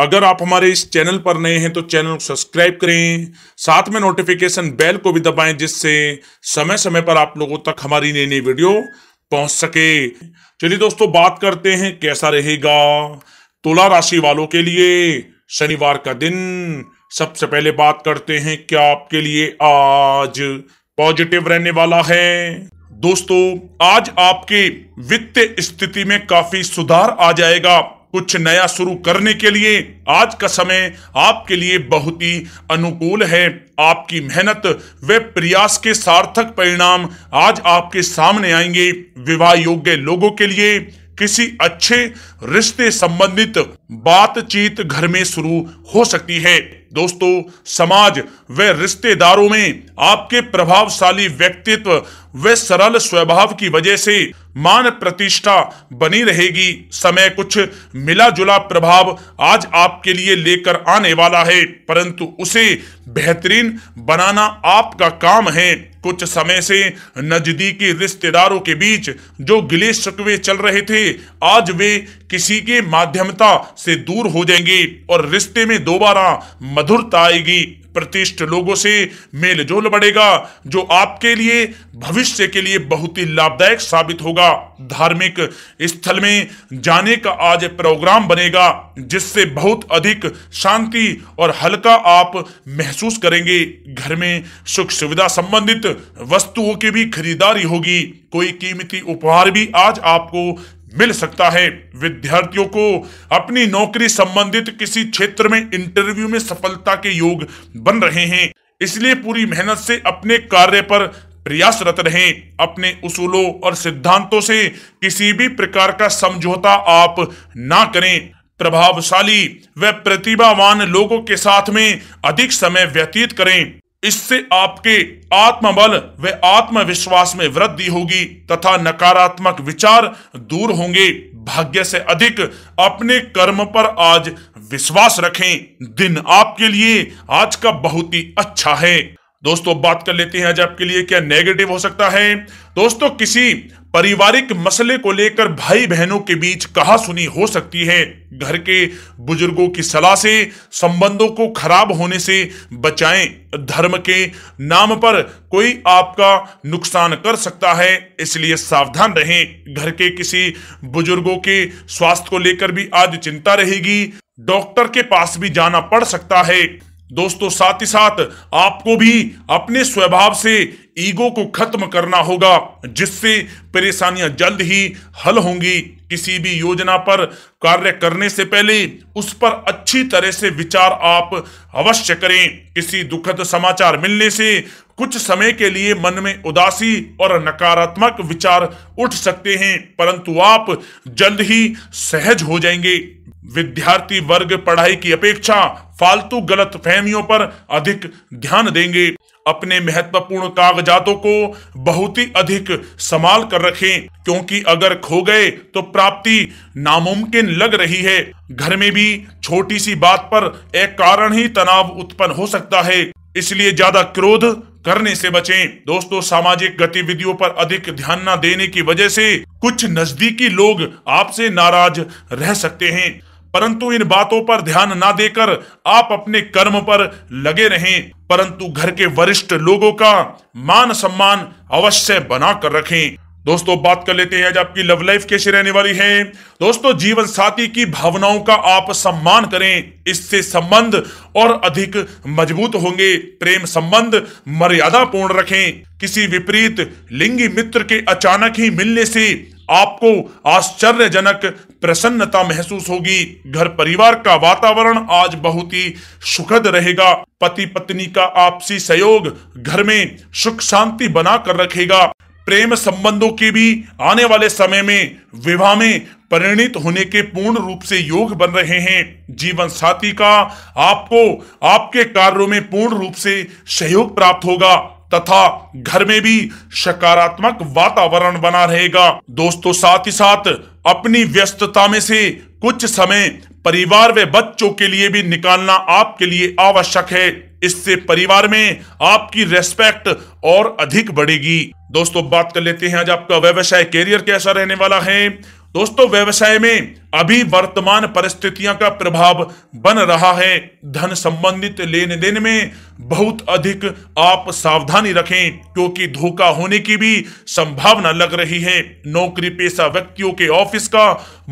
अगर आप हमारे इस चैनल पर नए हैं तो चैनल को सब्सक्राइब करें साथ में नोटिफिकेशन बेल को भी दबाएं जिससे समय समय पर आप लोगों तक हमारी नई नई वीडियो पहुंच सके चलिए दोस्तों बात करते हैं कैसा रहेगा तुला राशि वालों के लिए शनिवार का दिन सबसे पहले बात करते हैं क्या आपके लिए आज पॉजिटिव रहने वाला है दोस्तों आज आपके वित्तीय स्थिति में काफी सुधार आ जाएगा कुछ नया शुरू करने के लिए आज का समय आपके लिए बहुत ही अनुकूल है आपकी मेहनत व प्रयास के सार्थक परिणाम आज आपके सामने आएंगे विवाह योग्य लोगों के लिए किसी अच्छे रिश्ते संबंधित बातचीत घर में शुरू हो सकती है दोस्तों समाज व रिश्तेदारों में आपके प्रभावशाली व्यक्तित्व व सरल स्वभाव की वजह से मान प्रतिष्ठा बनी रहेगी समय कुछ मिला जुला प्रभाव आज आपके लिए लेकर आने वाला है परंतु उसे बेहतरीन बनाना आपका काम है कुछ समय से नजदीकी रिश्तेदारों के बीच जो गिले शिकवे चल रहे थे आज वे किसी के माध्यमता से दूर हो जाएंगे और रिश्ते में दोबारा मधुरता आएगी प्रतिष्ठ लोगों से मेल जोल बढ़ेगा जो आपके लिए भविष्य के लिए बहुत ही लाभदायक साबित होगा धार्मिक स्थल में जाने का आज प्रोग्राम बनेगा जिससे बहुत अधिक शांति और हल्का आप महसूस करेंगे घर में सुख सुविधा संबंधित वस्तुओं की भी खरीदारी होगी कोई कीमती उपहार भी आज आपको मिल सकता है विद्यार्थियों को अपनी नौकरी संबंधित किसी क्षेत्र में इंटरव्यू में सफलता के योग बन रहे हैं इसलिए पूरी मेहनत से अपने कार्य पर प्रयासरत रहें अपने उसूलों और सिद्धांतों से किसी भी प्रकार का समझौता आप ना करें प्रभावशाली व प्रतिभावान लोगों के साथ में अधिक समय व्यतीत करें इससे आपके आत्मबल व आत्मविश्वास में वृद्धि होगी तथा नकारात्मक विचार दूर होंगे भाग्य से अधिक अपने कर्म पर आज विश्वास रखें दिन आपके लिए आज का बहुत ही अच्छा है दोस्तों बात कर लेते हैं आज आपके लिए क्या नेगेटिव हो सकता है दोस्तों किसी पारिवारिक मसले को लेकर भाई बहनों के बीच कहा सुनी हो सकती है घर के बुजुर्गों की सलाह से संबंधों को खराब होने से बचाएं धर्म के नाम पर कोई आपका नुकसान कर सकता है इसलिए सावधान रहें घर के किसी बुजुर्गों के स्वास्थ्य को लेकर भी आज चिंता रहेगी डॉक्टर के पास भी जाना पड़ सकता है दोस्तों साथ ही साथ आपको भी अपने स्वभाव से ईगो को खत्म करना होगा जिससे परेशानियां जल्द ही हल होंगी किसी भी योजना पर कार्य करने से पहले उस पर अच्छी तरह से विचार आप अवश्य करें किसी दुखद समाचार मिलने से कुछ समय के लिए मन में उदासी और नकारात्मक विचार उठ सकते हैं परंतु आप जल्द ही सहज हो जाएंगे विद्यार्थी वर्ग पढ़ाई की अपेक्षा फालतू गलत फहमियों पर अधिक ध्यान देंगे अपने महत्वपूर्ण कागजातों को बहुत ही अधिक संभाल कर रखें क्योंकि अगर खो गए तो प्राप्ति नामुमकिन लग रही है घर में भी छोटी सी बात पर एक कारण ही तनाव उत्पन्न हो सकता है इसलिए ज्यादा क्रोध करने से बचें दोस्तों सामाजिक गतिविधियों पर अधिक ध्यान न देने की वजह से कुछ नजदीकी लोग आपसे नाराज रह सकते हैं परंतु इन बातों पर ध्यान ना देकर आप अपने कर्म पर लगे रहें परंतु घर के वरिष्ठ लोगों का मान सम्मान अवश्य बना कर रखें दोस्तों बात कर लेते हैं आज आपकी लव लाइफ कैसी रहने वाली है दोस्तों जीवन साथी की भावनाओं का आप सम्मान करें इससे संबंध और अधिक मजबूत होंगे प्रेम संबंध मर्यादा पूर्ण रखें किसी विपरीत लिंगी मित्र के अचानक ही मिलने से आपको आश्चर्यजनक प्रसन्नता महसूस होगी घर परिवार का वातावरण आज बहुत ही सुखद रहेगा पति पत्नी का आपसी सहयोग घर में सुख शांति बनाकर रखेगा प्रेम संबंधों के भी आने वाले समय में विवाह में परिणित होने के पूर्ण रूप से योग बन रहे हैं जीवन साथी का आपको आपके कार्यों में पूर्ण रूप से सहयोग प्राप्त होगा तथा घर में भी सकारात्मक वातावरण बना रहेगा दोस्तों साथ ही साथ अपनी व्यस्तता में से कुछ समय परिवार व बच्चों के लिए भी निकालना आपके लिए आवश्यक है इससे परिवार में आपकी रेस्पेक्ट और अधिक बढ़ेगी दोस्तों बात कर लेते हैं आज आपका व्यवसाय कैरियर कैसा रहने वाला है दोस्तों व्यवसाय में अभी वर्तमान परिस्थितियां का प्रभाव बन रहा है धन संबंधित लेन देन में बहुत अधिक आप सावधानी रखें क्योंकि धोखा होने की भी संभावना लग रही है नौकरी पेशा व्यक्तियों के ऑफिस का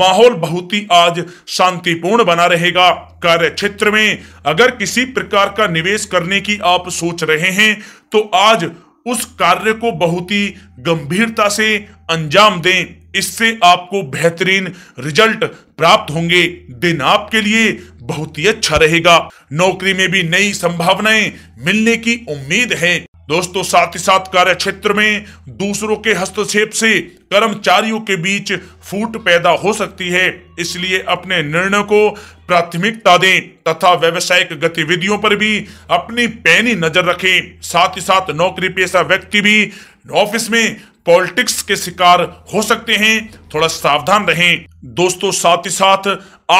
माहौल बहुत ही आज शांतिपूर्ण बना रहेगा कार्य क्षेत्र में अगर किसी प्रकार का निवेश करने की आप सोच रहे हैं तो आज उस कार्य को बहुत ही गंभीरता से अंजाम दें इससे आपको बेहतरीन रिजल्ट प्राप्त होंगे दिन आपके लिए बहुत ही अच्छा रहेगा नौकरी में भी नई संभावनाएं मिलने की उम्मीद है दोस्तों साथ ही साथ कार्य क्षेत्र में दूसरों के हस्तक्षेप से कर्मचारियों के बीच फूट पैदा हो सकती है इसलिए अपने निर्णय को प्राथमिकता दें तथा व्यवसायिक गतिविधियों पर भी अपनी पैनी नजर रखें साथ ही साथ नौकरी पेशा व्यक्ति भी ऑफिस में पॉलिटिक्स के शिकार हो सकते हैं थोड़ा सावधान रहें दोस्तों साथ ही साथ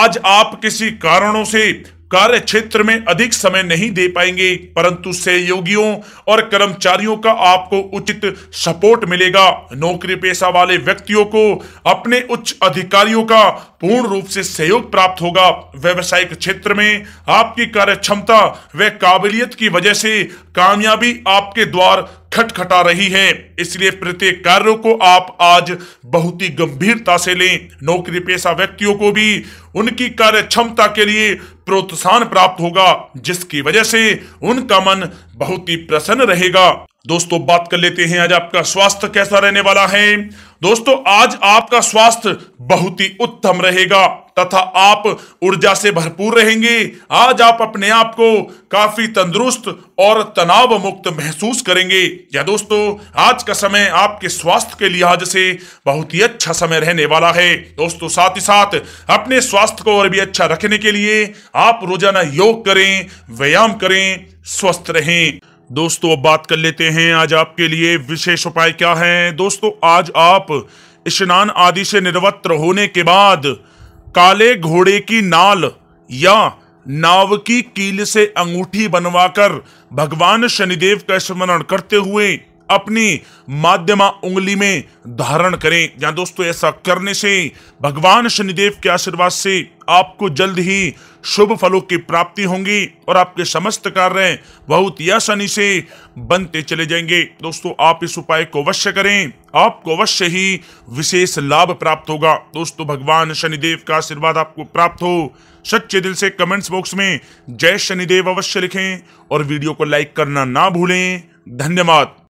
आज आप किसी कारणों से कार्य क्षेत्र में अधिक समय नहीं दे पाएंगे परंतु सहयोगियों और कर्मचारियों का आपको उचित सपोर्ट मिलेगा नौकरी पेशा वाले व्यक्तियों को अपने उच्च अधिकारियों का पूर्ण रूप से सहयोग प्राप्त होगा व्यवसायिक क्षेत्र में आपकी कार्य क्षमता व काबिलियत की वजह से कामयाबी आपके द्वार खटखटा रही है इसलिए प्रत्येक कार्य को आप आज बहुत ही गंभीरता से लें नौकरी पेशा व्यक्तियों को भी उनकी कार्य क्षमता के लिए प्रोत्साहन प्राप्त होगा जिसकी वजह से उनका मन बहुत ही प्रसन्न रहेगा दोस्तों बात कर लेते हैं आज आपका स्वास्थ्य कैसा रहने वाला है दोस्तों आज आपका स्वास्थ्य बहुत ही उत्तम रहेगा तथा आप ऊर्जा से भरपूर रहेंगे आज आप अपने आप को काफी तंदुरुस्त और तनाव मुक्त महसूस करेंगे या दोस्तों आज का समय आपके स्वास्थ्य के लिहाज से बहुत ही अच्छा समय रहने वाला है दोस्तों साथ ही साथ अपने स्वास्थ्य को और भी अच्छा रखने के लिए आप रोजाना योग करें व्यायाम करें स्वस्थ रहें दोस्तों अब बात कर लेते हैं आज आपके लिए विशेष उपाय क्या है दोस्तों आज आप स्नान आदि से निर्वत्र होने के बाद काले घोड़े की नाल या नाव की कील से अंगूठी बनवाकर भगवान शनिदेव का स्मरण करते हुए अपनी माध्यमा उंगली में धारण करें या दोस्तों ऐसा करने से भगवान शनिदेव के आशीर्वाद से आपको जल्द ही शुभ फलों की प्राप्ति होंगी और आपके समस्त कार्य बहुत ही आसानी से बनते चले जाएंगे दोस्तों आप इस उपाय को अवश्य करें आपको अवश्य ही विशेष लाभ प्राप्त होगा दोस्तों भगवान शनिदेव का आशीर्वाद आपको प्राप्त हो सच्चे दिल से कमेंट्स बॉक्स में जय शनिदेव अवश्य लिखें और वीडियो को लाइक करना ना भूलें धन्यवाद